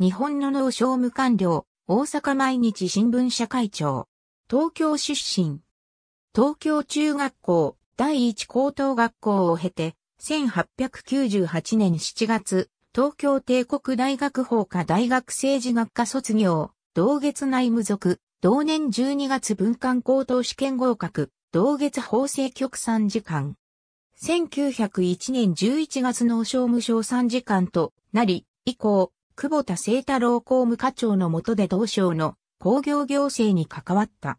日本の農商務官僚、大阪毎日新聞社会長、東京出身、東京中学校第一高等学校を経て、1898年7月、東京帝国大学法科大学政治学科卒業、同月内無属、同年12月文官高等試験合格、同月法制局参事官。1901年11月の商務省参事官となり、以降、久保田聖太郎公務課長の下で同省の工業行政に関わった。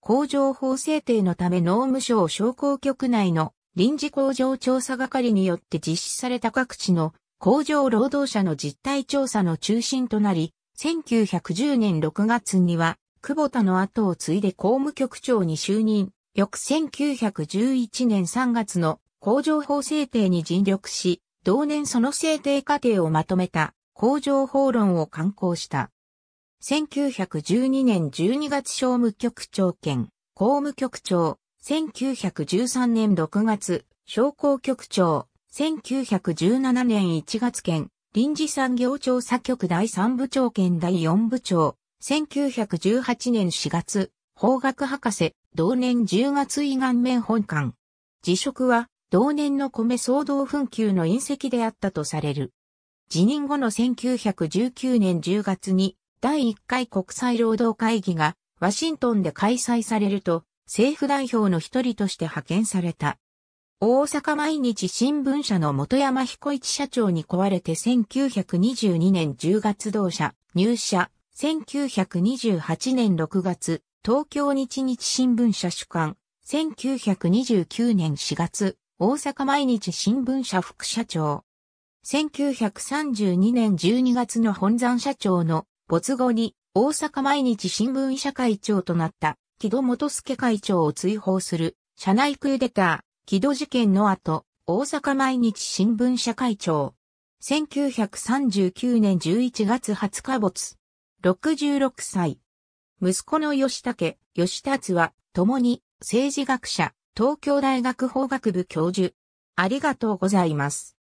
工場法制定のため農務省商工局内の臨時工場調査係によって実施された各地の工場労働者の実態調査の中心となり、1910年6月には、久保田の後を継いで公務局長に就任、翌1911年3月の工場法制定に尽力し、同年その制定過程をまとめた工場法論を刊行した。1912年12月商務局長兼公務局長、1913年6月商工局長、1917年1月兼臨時産業調査局第3部長兼第4部長、1918年4月、法学博士、同年10月胃がん面本館。辞職は、同年の米騒動紛糾の隕石であったとされる。辞任後の1919年10月に第1回国際労働会議がワシントンで開催されると政府代表の一人として派遣された。大阪毎日新聞社の元山彦一社長に壊れて1922年10月同社入社、1928年6月、東京日日新聞社主管、1929年4月、大阪毎日新聞社副社長。1932年12月の本山社長の没後に大阪毎日新聞社会長となった木戸元助会長を追放する社内クーデター、木戸事件の後、大阪毎日新聞社会長。1939年11月20日没。66歳。息子の吉武、吉達は、共に政治学者、東京大学法学部教授。ありがとうございます。